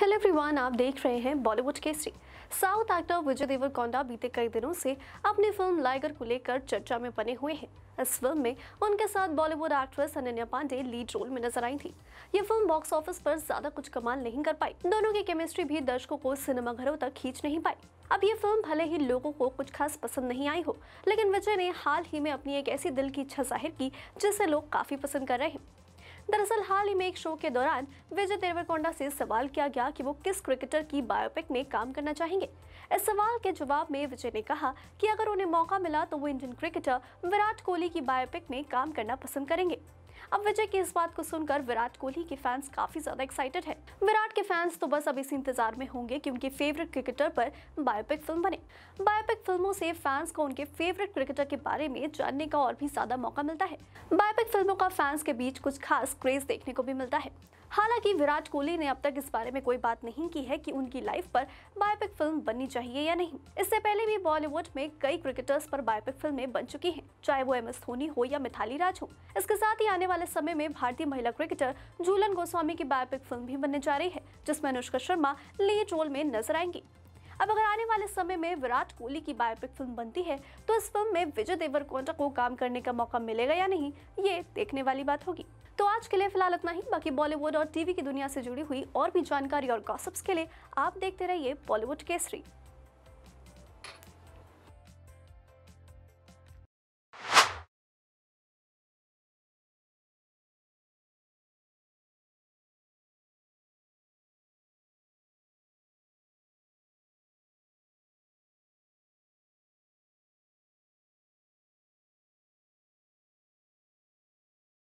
hello everyone आप देख रहे हैं Bollywood Kesari south actor Vijay Deverakonda बीते कई दिनों से अपनी फिल्म लाइगर को लेकर चर्चा में बने हुए हैं इस फिल्म में उनके साथ Bollywood actress Ananya Panday lead role में नजर आई थी ये फिल्म बॉक्स ऑफिस पर ज्यादा कुछ कमाल नहीं कर पाई दोनों की केमिस्ट्री भी दर्शकों को सिनेमाघरों तक खींच नहीं पाई अब ये फिल्म भले ही लोगों को कुछ खास पसंद नहीं आई हो लेकिन विजय ने हाल ही में अपनी एक ऐसी दिल की इच्छा जाहिर की जिसे लोग काफी पसंद कर रहे हैं दरअसल हाल ही में एक शो के दौरान विजय देवरकोंडा से सवाल किया गया कि वो किस क्रिकेटर की बायोपिक में काम करना चाहेंगे इस सवाल के जवाब में विजय ने कहा कि अगर उन्हें मौका मिला तो वो इंडियन क्रिकेटर विराट कोहली की बायोपिक में काम करना पसंद करेंगे अब विजय की इस बात को सुनकर विराट कोहली के फैंस काफी ज्यादा एक्साइटेड है विराट के फैंस तो बस अब इस इंतजार में होंगे कि उनके फेवरेट क्रिकेटर पर बायोपिक फिल्म बने बायोपिक फिल्मों से फैंस को उनके फेवरेट क्रिकेटर के बारे में जानने का और भी ज्यादा मौका मिलता है बायोपिक फिल्मों का फैंस के बीच कुछ खास क्रेज देखने को भी मिलता है हालांकि विराट कोहली ने अब तक इस बारे में कोई बात नहीं की है कि उनकी लाइफ पर बायोपिक फिल्म बननी चाहिए या नहीं इससे पहले भी बॉलीवुड में कई क्रिकेटर्स पर बायोपिक फिल्में बन चुकी हैं चाहे वो एम एस धोनी हो या मिथाली राज हो इसके साथ ही आने वाले समय में भारतीय महिला क्रिकेटर झूलन गोस्वामी की बायोपिक फिल्म भी बनने जा रही है जिसमें अनुष्का शर्मा लीड रोल में नजर आएंगी अब अगर आने वाले समय में विराट कोहली की बायोपिक फिल्म बनती है तो इस फिल्म में विजय देवरकोंडा को काम करने का मौका मिलेगा या नहीं ये देखने वाली बात होगी तो आज के लिए फिलहाल इतना ही बाकी बॉलीवुड और टीवी की दुनिया से जुड़ी हुई और भी जानकारी और गॉसिप्स के लिए आप देखते रहिए बॉलीवुड केसरी